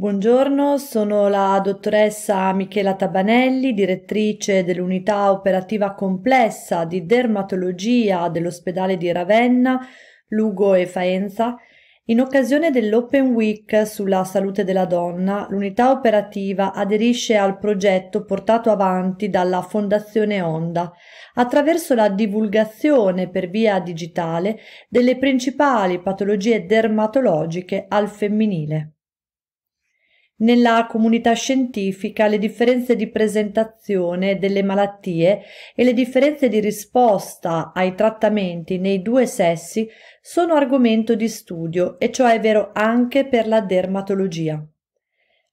Buongiorno, sono la dottoressa Michela Tabanelli, direttrice dell'unità operativa complessa di dermatologia dell'ospedale di Ravenna, Lugo e Faenza. In occasione dell'Open Week sulla salute della donna, l'unità operativa aderisce al progetto portato avanti dalla Fondazione Onda attraverso la divulgazione per via digitale delle principali patologie dermatologiche al femminile nella comunità scientifica le differenze di presentazione delle malattie e le differenze di risposta ai trattamenti nei due sessi sono argomento di studio e ciò cioè è vero anche per la dermatologia.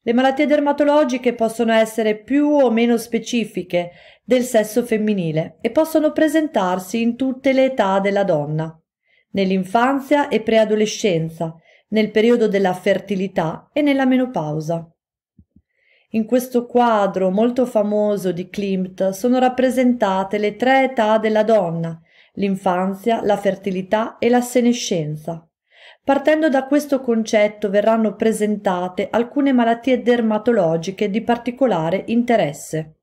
Le malattie dermatologiche possono essere più o meno specifiche del sesso femminile e possono presentarsi in tutte le età della donna, nell'infanzia e preadolescenza, nel periodo della fertilità e nella menopausa. In questo quadro molto famoso di Klimt sono rappresentate le tre età della donna, l'infanzia, la fertilità e la senescenza. Partendo da questo concetto verranno presentate alcune malattie dermatologiche di particolare interesse.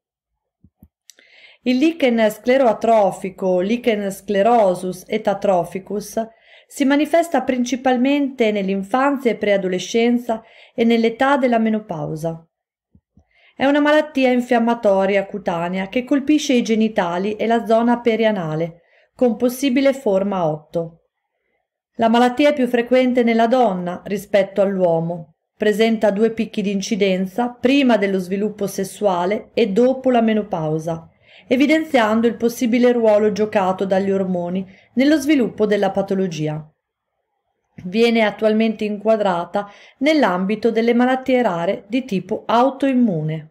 Il lichen scleroatrofico, lichen sclerosus et atrophicus si manifesta principalmente nell'infanzia e preadolescenza e nell'età della menopausa. È una malattia infiammatoria cutanea che colpisce i genitali e la zona perianale, con possibile forma 8. La malattia è più frequente nella donna rispetto all'uomo. Presenta due picchi di incidenza prima dello sviluppo sessuale e dopo la menopausa evidenziando il possibile ruolo giocato dagli ormoni nello sviluppo della patologia. Viene attualmente inquadrata nell'ambito delle malattie rare di tipo autoimmune.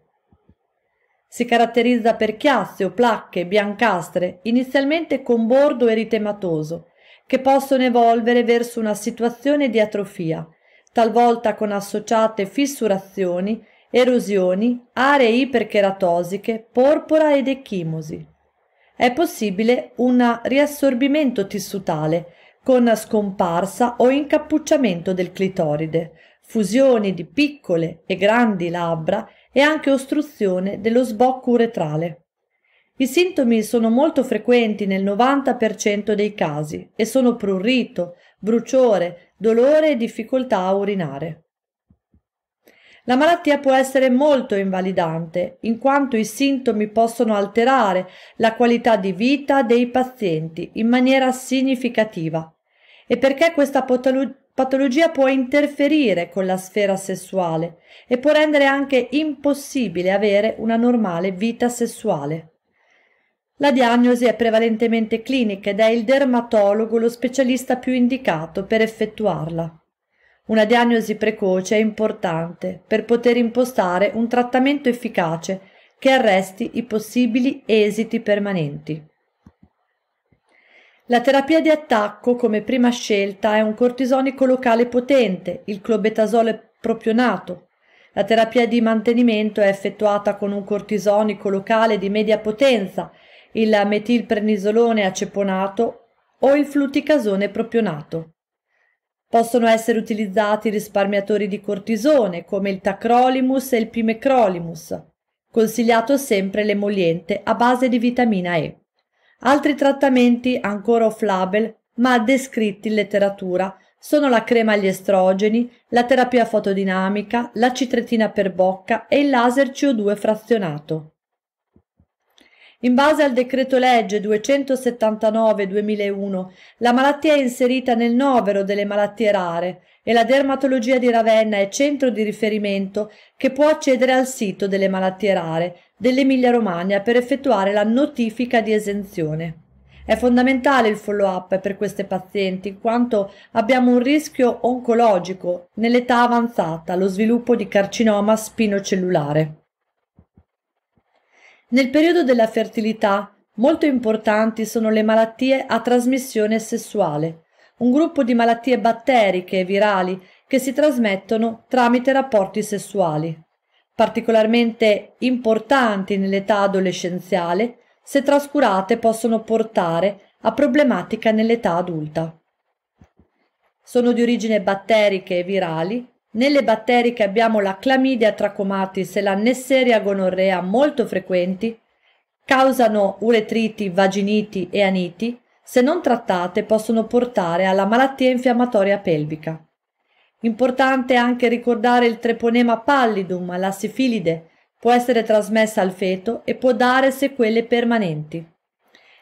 Si caratterizza per chiasse o placche biancastre, inizialmente con bordo eritematoso, che possono evolvere verso una situazione di atrofia, talvolta con associate fissurazioni erosioni, aree ipercheratosiche, porpora ed ecchimosi. È possibile un riassorbimento tissutale con scomparsa o incappucciamento del clitoride, fusioni di piccole e grandi labbra e anche ostruzione dello sbocco uretrale. I sintomi sono molto frequenti nel 90% dei casi e sono prurito, bruciore, dolore e difficoltà a urinare. La malattia può essere molto invalidante, in quanto i sintomi possono alterare la qualità di vita dei pazienti in maniera significativa. E perché questa patologia patologia può interferire con la sfera sessuale e può rendere anche impossibile avere una normale vita sessuale. La diagnosi è prevalentemente clinica ed è il dermatologo lo specialista più indicato per effettuarla. Una diagnosi precoce è importante per poter impostare un trattamento efficace che arresti i possibili esiti permanenti. La terapia di attacco come prima scelta è un cortisonico locale potente, il clobetasolo propionato. La terapia di mantenimento è effettuata con un cortisonico locale di media potenza, il metilprenisolone aceponato o il fluticasone propionato. Possono essere utilizzati risparmiatori di cortisone come il tacrolimus e il pimecrolimus. Consigliato sempre l'emoliente a base di vitamina E. Altri trattamenti ancora off-label ma descritti in letteratura sono la crema agli estrogeni, la terapia fotodinamica, la citretina per bocca e il laser CO2 frazionato. In base al decreto legge 279-2001, la malattia è inserita nel novero delle malattie rare e la dermatologia di Ravenna è centro di riferimento che può accedere al sito delle malattie rare dell'Emilia Romagna per effettuare la notifica di esenzione. È fondamentale il follow-up per queste pazienti, in quanto abbiamo un rischio oncologico nell'età avanzata, lo sviluppo di carcinoma spinocellulare. Nel periodo della fertilità molto importanti sono le malattie a trasmissione sessuale, un gruppo di malattie batteriche e virali che si trasmettono tramite rapporti sessuali. Particolarmente importanti nell'età adolescenziale, se trascurate possono portare a problematica nell'età adulta. Sono di origine batteriche e virali nelle batteriche abbiamo la clamidia trachomatis e la nesseria gonorrea molto frequenti, causano uretriti, vaginiti e aniti, se non trattate possono portare alla malattia infiammatoria pelvica. Importante anche ricordare il treponema pallidum, la sifilide, può essere trasmessa al feto e può dare sequele permanenti.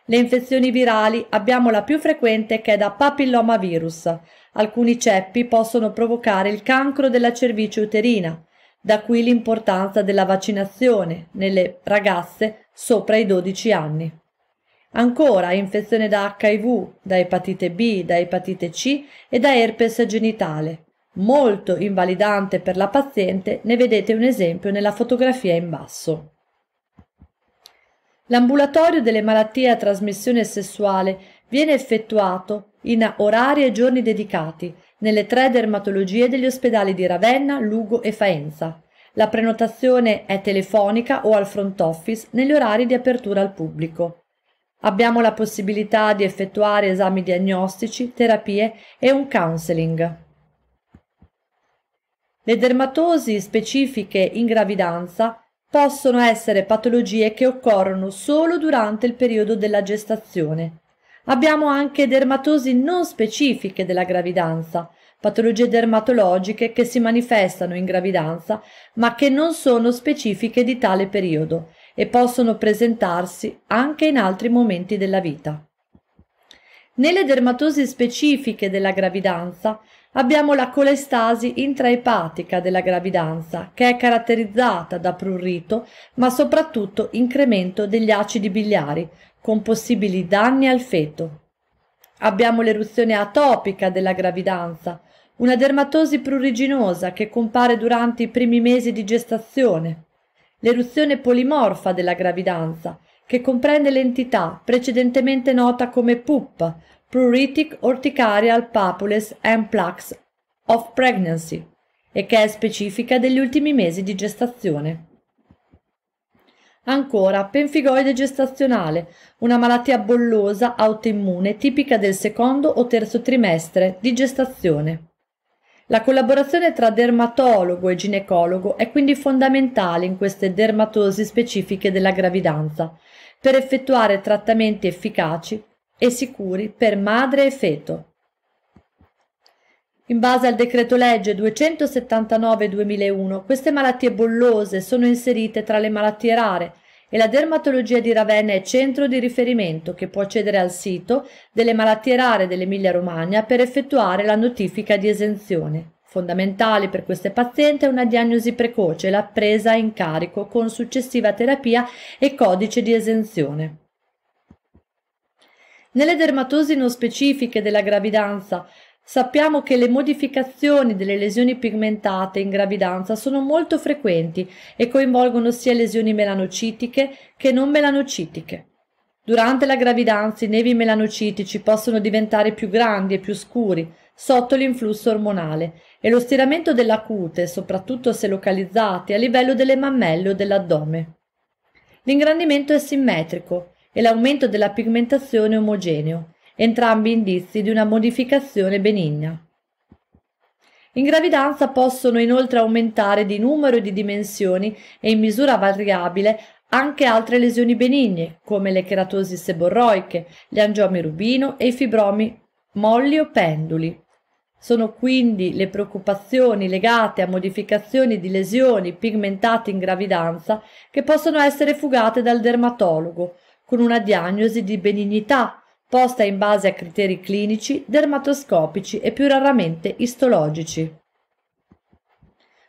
Le infezioni virali abbiamo la più frequente che è da papillomavirus, Alcuni ceppi possono provocare il cancro della cervice uterina, da qui l'importanza della vaccinazione nelle ragazze sopra i 12 anni. Ancora infezione da HIV, da epatite B, da epatite C e da herpes genitale. Molto invalidante per la paziente, ne vedete un esempio nella fotografia in basso. L'ambulatorio delle malattie a trasmissione sessuale viene effettuato in orari e giorni dedicati nelle tre dermatologie degli ospedali di Ravenna, Lugo e Faenza. La prenotazione è telefonica o al front office negli orari di apertura al pubblico. Abbiamo la possibilità di effettuare esami diagnostici, terapie e un counseling. Le dermatosi specifiche in gravidanza possono essere patologie che occorrono solo durante il periodo della gestazione, Abbiamo anche dermatosi non specifiche della gravidanza, patologie dermatologiche che si manifestano in gravidanza ma che non sono specifiche di tale periodo e possono presentarsi anche in altri momenti della vita. Nelle dermatosi specifiche della gravidanza abbiamo la colestasi intraepatica della gravidanza che è caratterizzata da prurito ma soprattutto incremento degli acidi biliari con possibili danni al feto. Abbiamo l'eruzione atopica della gravidanza, una dermatosi pruriginosa che compare durante i primi mesi di gestazione, l'eruzione polimorfa della gravidanza, che comprende l'entità precedentemente nota come PUP, Pruritic Orticarial Papules and Plaques of Pregnancy, e che è specifica degli ultimi mesi di gestazione. Ancora, penfigoide gestazionale, una malattia bollosa autoimmune tipica del secondo o terzo trimestre di gestazione. La collaborazione tra dermatologo e ginecologo è quindi fondamentale in queste dermatosi specifiche della gravidanza, per effettuare trattamenti efficaci e sicuri per madre e feto. In base al decreto legge 279-2001, queste malattie bollose sono inserite tra le malattie rare e la dermatologia di Ravenna è centro di riferimento che può accedere al sito delle malattie rare dell'Emilia-Romagna per effettuare la notifica di esenzione. Fondamentale per queste pazienti è una diagnosi precoce, la presa in carico con successiva terapia e codice di esenzione. Nelle dermatosi non specifiche della gravidanza, Sappiamo che le modificazioni delle lesioni pigmentate in gravidanza sono molto frequenti e coinvolgono sia lesioni melanocitiche che non melanocitiche. Durante la gravidanza i nevi melanocitici possono diventare più grandi e più scuri sotto l'influsso ormonale e lo stiramento della cute, soprattutto se localizzati a livello delle mammelle o dell'addome. L'ingrandimento è simmetrico e l'aumento della pigmentazione è omogeneo entrambi indizi di una modificazione benigna. In gravidanza possono inoltre aumentare di numero e di dimensioni e in misura variabile anche altre lesioni benigne, come le cheratosi seborroiche, gli angiomi rubino e i fibromi molli o penduli. Sono quindi le preoccupazioni legate a modificazioni di lesioni pigmentate in gravidanza che possono essere fugate dal dermatologo con una diagnosi di benignità posta in base a criteri clinici, dermatoscopici e più raramente istologici.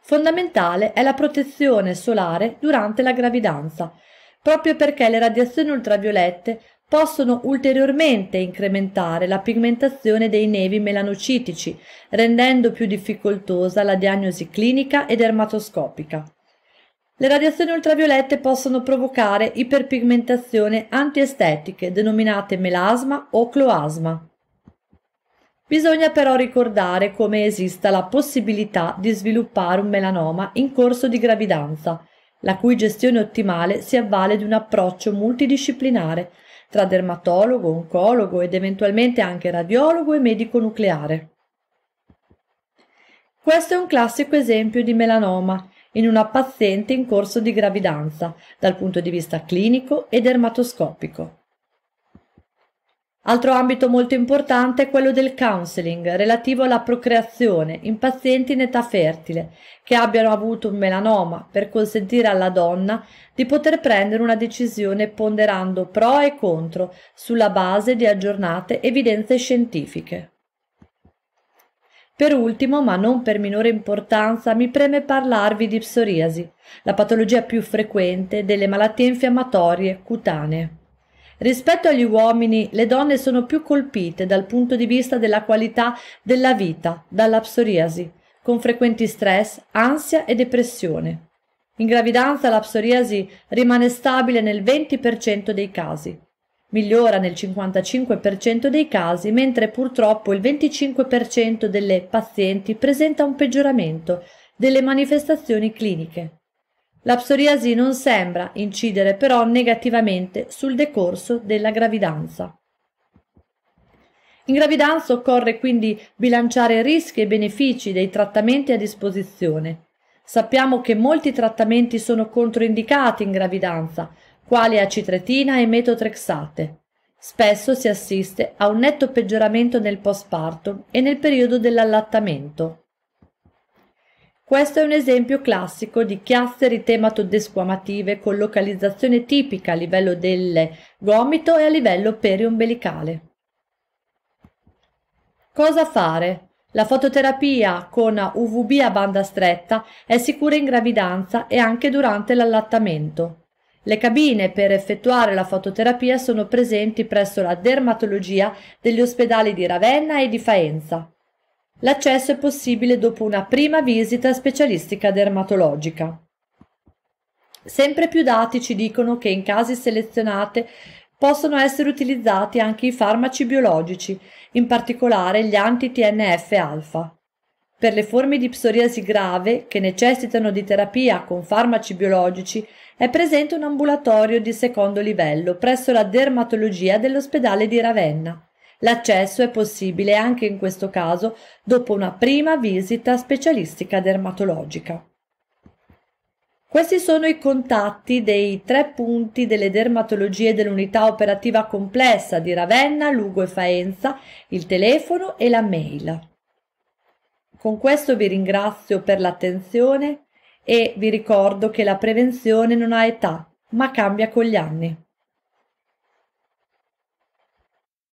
Fondamentale è la protezione solare durante la gravidanza, proprio perché le radiazioni ultraviolette possono ulteriormente incrementare la pigmentazione dei nevi melanocitici, rendendo più difficoltosa la diagnosi clinica e dermatoscopica. Le radiazioni ultraviolette possono provocare iperpigmentazione antiestetiche denominate melasma o cloasma. Bisogna però ricordare come esista la possibilità di sviluppare un melanoma in corso di gravidanza, la cui gestione ottimale si avvale di un approccio multidisciplinare tra dermatologo, oncologo ed eventualmente anche radiologo e medico nucleare. Questo è un classico esempio di melanoma in una paziente in corso di gravidanza dal punto di vista clinico e dermatoscopico. Altro ambito molto importante è quello del counseling relativo alla procreazione in pazienti in età fertile che abbiano avuto un melanoma per consentire alla donna di poter prendere una decisione ponderando pro e contro sulla base di aggiornate evidenze scientifiche. Per ultimo, ma non per minore importanza, mi preme parlarvi di psoriasi, la patologia più frequente delle malattie infiammatorie cutanee. Rispetto agli uomini, le donne sono più colpite dal punto di vista della qualità della vita dalla psoriasi, con frequenti stress, ansia e depressione. In gravidanza la psoriasi rimane stabile nel 20% dei casi migliora nel 55% dei casi, mentre purtroppo il 25% delle pazienti presenta un peggioramento delle manifestazioni cliniche. La psoriasi non sembra incidere però negativamente sul decorso della gravidanza. In gravidanza occorre quindi bilanciare rischi e benefici dei trattamenti a disposizione. Sappiamo che molti trattamenti sono controindicati in gravidanza, quali acitretina e metotrexate. Spesso si assiste a un netto peggioramento nel postparto e nel periodo dell'allattamento. Questo è un esempio classico di chiasseri tematodesquamative con localizzazione tipica a livello del gomito e a livello periombelicale. Cosa fare? La fototerapia con UVB a banda stretta è sicura in gravidanza e anche durante l'allattamento. Le cabine per effettuare la fototerapia sono presenti presso la dermatologia degli ospedali di Ravenna e di Faenza. L'accesso è possibile dopo una prima visita specialistica dermatologica. Sempre più dati ci dicono che in casi selezionate possono essere utilizzati anche i farmaci biologici, in particolare gli anti-TNF alfa. Per le forme di psoriasi grave che necessitano di terapia con farmaci biologici è presente un ambulatorio di secondo livello presso la dermatologia dell'ospedale di Ravenna. L'accesso è possibile anche in questo caso dopo una prima visita specialistica dermatologica. Questi sono i contatti dei tre punti delle dermatologie dell'unità operativa complessa di Ravenna, Lugo e Faenza, il telefono e la mail. Con questo vi ringrazio per l'attenzione e vi ricordo che la prevenzione non ha età, ma cambia con gli anni.